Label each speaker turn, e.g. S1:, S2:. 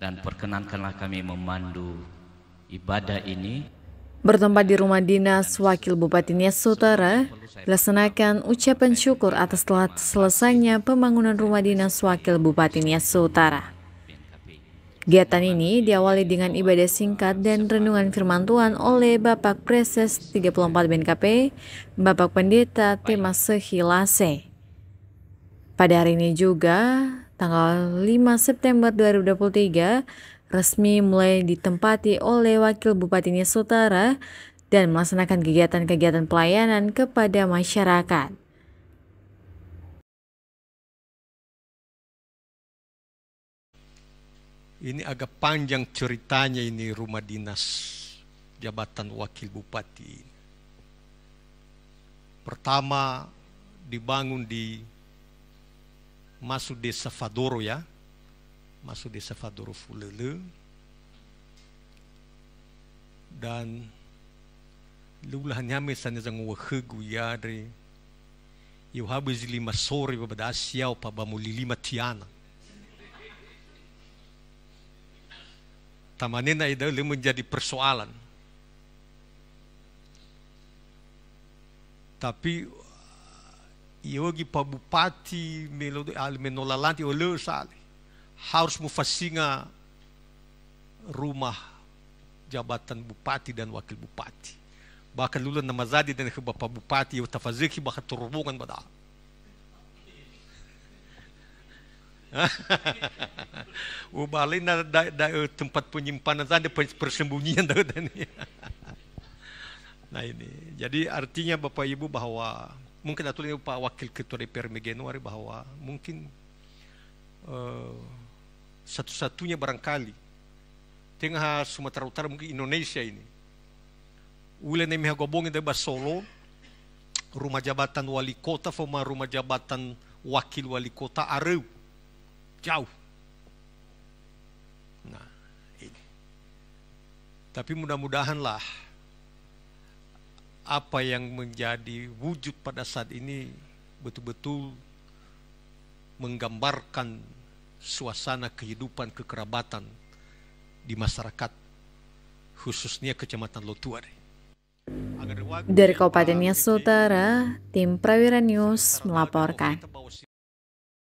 S1: dan perkenankanlah kami memandu ibadah ini. Bertempat di rumah dinas Wakil Bupati Nias Utara, dilaksanakan ucapan syukur atas telah selesainya pembangunan rumah dinas Wakil Bupati Nias Utara. Kegiatan ini diawali dengan ibadah singkat dan renungan firman Tuhan oleh Bapak Preses 34 BNKP, Bapak Pendeta Timas Sehilase. Pada hari ini juga tanggal 5 September 2023 resmi mulai ditempati oleh Wakil Bupati Nia dan melaksanakan kegiatan-kegiatan pelayanan kepada masyarakat.
S2: Ini agak panjang ceritanya ini rumah dinas jabatan wakil bupati. Pertama dibangun di masuk di Safadoro ya. Masuk di Safadoro Fulele. Dan lula nyame sana ya, habis wahugu yadre. Eu habu zili masore babadasi yao pabamulili matiana. Tamanena itu menjadi persoalan. Tapi yogi e pabupati melodi al ah, menolalanti oleh sale harus mufasinga rumah jabatan bupati dan wakil bupati bahkan nama namazadi dan bapak bupati yo tafaziki bahkan turubungan pada o balai na da, da, eh, tempat penyimpanan sana persembunyian dan ini nah ini jadi artinya bapak ibu bahwa mungkin aturannya Pak Wakil Ketua DPR Megenuari bahwa mungkin uh, satu-satunya barangkali tengah Sumatera Utara mungkin Indonesia ini ini miha gobongi dari Solo rumah jabatan wali kota sama rumah jabatan wakil wali kota Areu jauh nah ini tapi mudah mudahanlah lah apa yang menjadi wujud pada saat ini betul-betul menggambarkan suasana kehidupan kekerabatan di masyarakat khususnya Kecamatan Lotuar. Dari Kabupaten
S1: Nias Utara, tim Prawira News melaporkan.